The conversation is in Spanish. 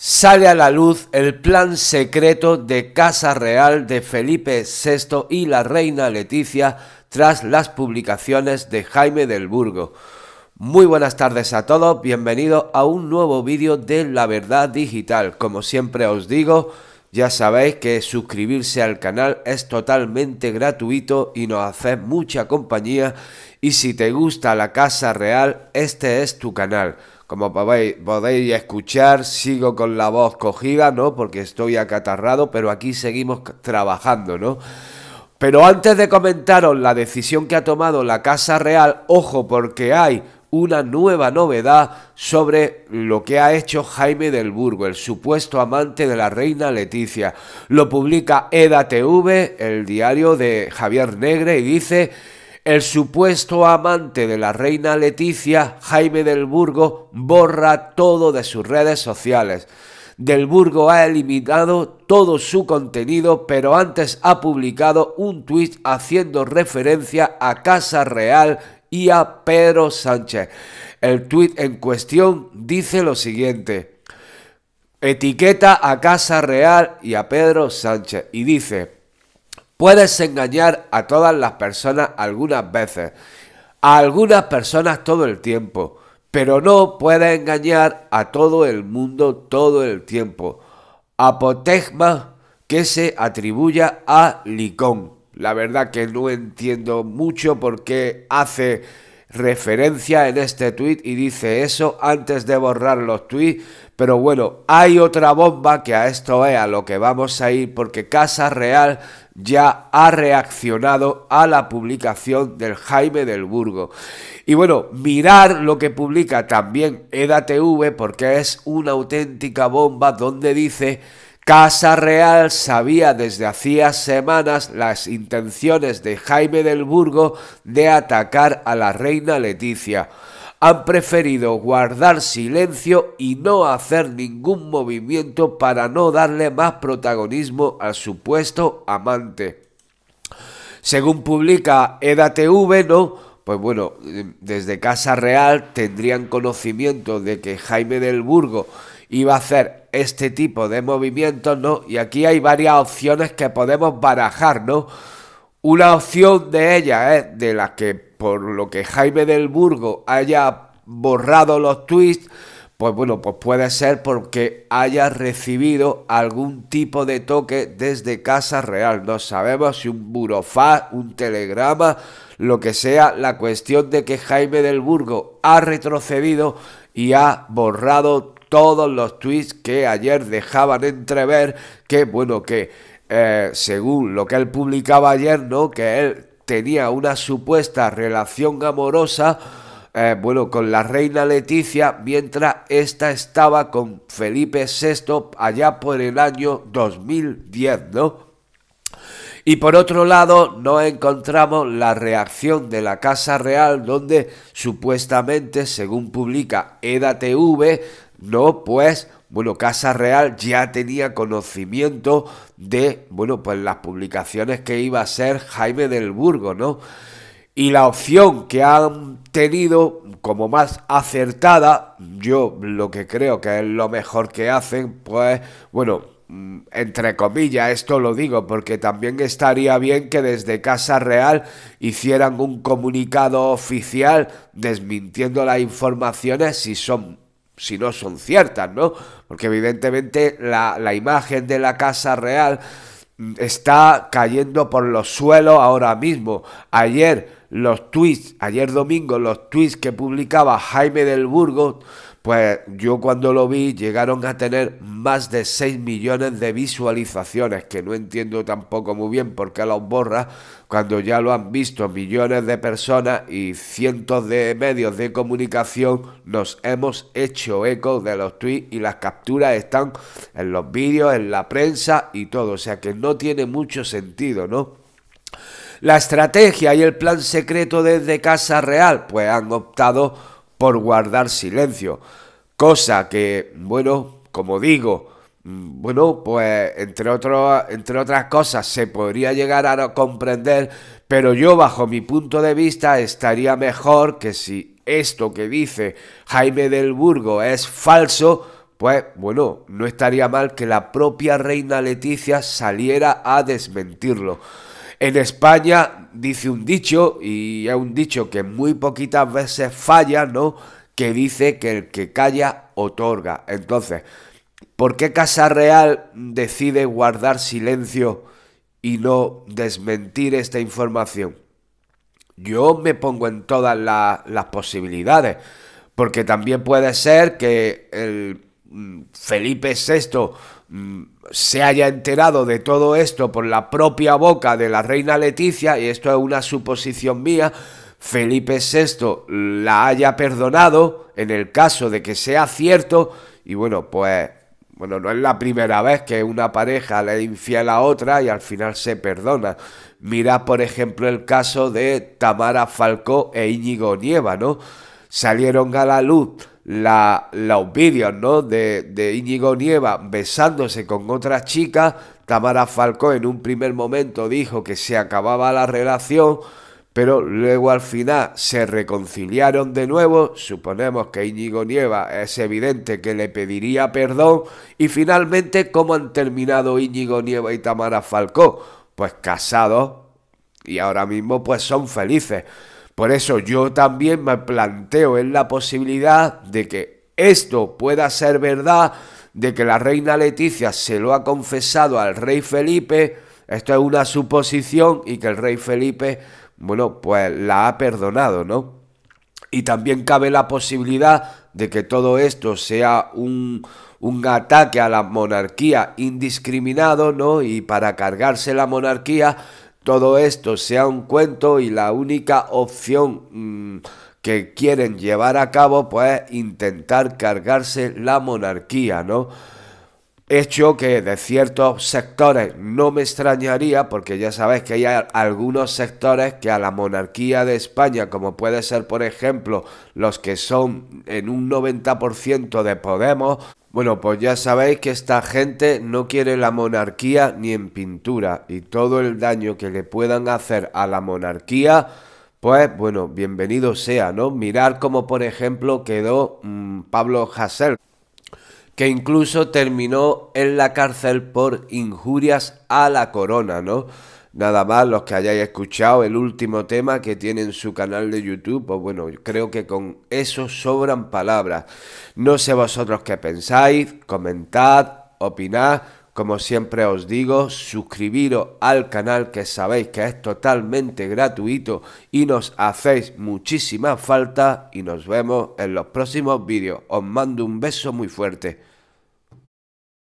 sale a la luz el plan secreto de Casa Real de Felipe VI y la reina Leticia tras las publicaciones de Jaime del Burgo. Muy buenas tardes a todos, bienvenidos a un nuevo vídeo de La Verdad Digital. Como siempre os digo, ya sabéis que suscribirse al canal es totalmente gratuito y nos hace mucha compañía y si te gusta la Casa Real, este es tu canal. Como podéis, escuchar, sigo con la voz cogida, ¿no? Porque estoy acatarrado, pero aquí seguimos trabajando, ¿no? Pero antes de comentaros la decisión que ha tomado la Casa Real, ojo porque hay una nueva novedad sobre lo que ha hecho Jaime del Burgo, el supuesto amante de la reina Leticia. Lo publica EDATV, el diario de Javier Negre, y dice el supuesto amante de la reina Leticia, Jaime del Burgo, borra todo de sus redes sociales. Del Burgo ha eliminado todo su contenido, pero antes ha publicado un tuit haciendo referencia a Casa Real y a Pedro Sánchez. El tuit en cuestión dice lo siguiente. Etiqueta a Casa Real y a Pedro Sánchez y dice, Puedes engañar a todas las personas algunas veces, a algunas personas todo el tiempo, pero no puedes engañar a todo el mundo todo el tiempo. Apotegma que se atribuya a Licón. La verdad que no entiendo mucho por qué hace referencia en este tuit y dice eso antes de borrar los tuits. Pero bueno, hay otra bomba que a esto es a lo que vamos a ir porque Casa Real ya ha reaccionado a la publicación del Jaime del Burgo. Y bueno, mirar lo que publica también EDATV porque es una auténtica bomba donde dice Casa Real sabía desde hacía semanas las intenciones de Jaime del Burgo de atacar a la reina Leticia. Han preferido guardar silencio y no hacer ningún movimiento para no darle más protagonismo al supuesto amante. Según publica EDATV, ¿no? Pues bueno, desde Casa Real tendrían conocimiento de que Jaime del Burgo iba a hacer este tipo de movimientos, ¿no? Y aquí hay varias opciones que podemos barajar, ¿no? Una opción de ella, es de las que por lo que Jaime del Burgo haya borrado los tweets, pues bueno, pues puede ser porque haya recibido algún tipo de toque desde Casa Real. No sabemos si un burofax, un telegrama, lo que sea, la cuestión de que Jaime del Burgo ha retrocedido y ha borrado todos los tweets que ayer dejaban entrever que, bueno, que eh, según lo que él publicaba ayer, ¿no? Que él tenía una supuesta relación amorosa, eh, bueno, con la reina Leticia, mientras ésta estaba con Felipe VI allá por el año 2010, ¿no? Y por otro lado, no encontramos la reacción de la Casa Real, donde supuestamente, según publica EDATV, no, pues, bueno, Casa Real ya tenía conocimiento de, bueno, pues las publicaciones que iba a ser Jaime del Burgo, ¿no? Y la opción que han tenido como más acertada, yo lo que creo que es lo mejor que hacen, pues, bueno, mm, entre comillas, esto lo digo porque también estaría bien que desde Casa Real hicieran un comunicado oficial desmintiendo las informaciones si son si no son ciertas, ¿no? Porque evidentemente la, imagen de la casa real está cayendo por los suelos ahora mismo. Ayer los tweets, ayer domingo los tweets que publicaba Jaime del Burgo pues yo cuando lo vi llegaron a tener más de 6 millones de visualizaciones, que no entiendo tampoco muy bien por qué los borra cuando ya lo han visto millones de personas y cientos de medios de comunicación nos hemos hecho eco de los tweets y las capturas están en los vídeos, en la prensa y todo, o sea que no tiene mucho sentido, ¿no? La estrategia y el plan secreto desde Casa Real, pues han optado por guardar silencio. Cosa que, bueno, como digo, mm, bueno, pues entre, entre otras cosas se podría llegar a comprender, pero yo bajo mi punto de vista estaría mejor que si esto que dice Jaime del Burgo es falso, pues bueno, no estaría mal que la propia reina Leticia saliera a desmentirlo. En España dice un dicho, y es un dicho que muy poquitas veces falla, ¿no? Que dice que el que calla otorga. Entonces, ¿por qué Casa Real decide guardar silencio y no desmentir esta información? Yo me pongo en todas las posibilidades, porque también puede ser que el Felipe VI mm, se haya enterado de todo esto por la propia boca de la reina Leticia, y esto es una suposición mía, Felipe VI la haya perdonado en el caso de que sea cierto, y bueno, pues bueno, no es la primera vez que una pareja le infiel a otra y al final se perdona. Mira, por ejemplo, el caso de Tamara Falcó e Íñigo Nieva, ¿no? Salieron a la luz la, los vídeos, ¿no? De, de Íñigo Nieva besándose con otras chicas. Tamara Falcó en un primer momento dijo que se acababa la relación, pero luego al final se reconciliaron de nuevo. Suponemos que Íñigo Nieva es evidente que le pediría perdón. Y finalmente, ¿cómo han terminado Íñigo Nieva y Tamara Falcó? Pues casados y ahora mismo pues son felices. Por eso yo también me planteo en la posibilidad de que esto pueda ser verdad, de que la reina Leticia se lo ha confesado al rey Felipe, esto es una suposición y que el rey Felipe, bueno, pues la ha perdonado, ¿no? Y también cabe la posibilidad de que todo esto sea un, un ataque a la monarquía indiscriminado, ¿no? Y para cargarse la monarquía, todo esto sea un cuento y la única opción mm, que quieren llevar a cabo es pues, intentar cargarse la monarquía, ¿no? Hecho que de ciertos sectores no me extrañaría, porque ya sabéis que hay algunos sectores que a la monarquía de España, como puede ser por ejemplo los que son en un 90% de Podemos, bueno, pues ya sabéis que esta gente no quiere la monarquía ni en pintura y todo el daño que le puedan hacer a la monarquía, pues bueno, bienvenido sea, ¿no? Mirar como por ejemplo quedó mm, Pablo Hassel, que incluso terminó en la cárcel por injurias a la corona, ¿no? Nada más los que hayáis escuchado el último tema que tiene en su canal de YouTube, pues bueno, creo que con eso sobran palabras. No sé vosotros qué pensáis, comentad, opinad, como siempre os digo, suscribiros al canal que sabéis que es totalmente gratuito y nos hacéis muchísima falta y nos vemos en los próximos vídeos. Os mando un beso muy fuerte.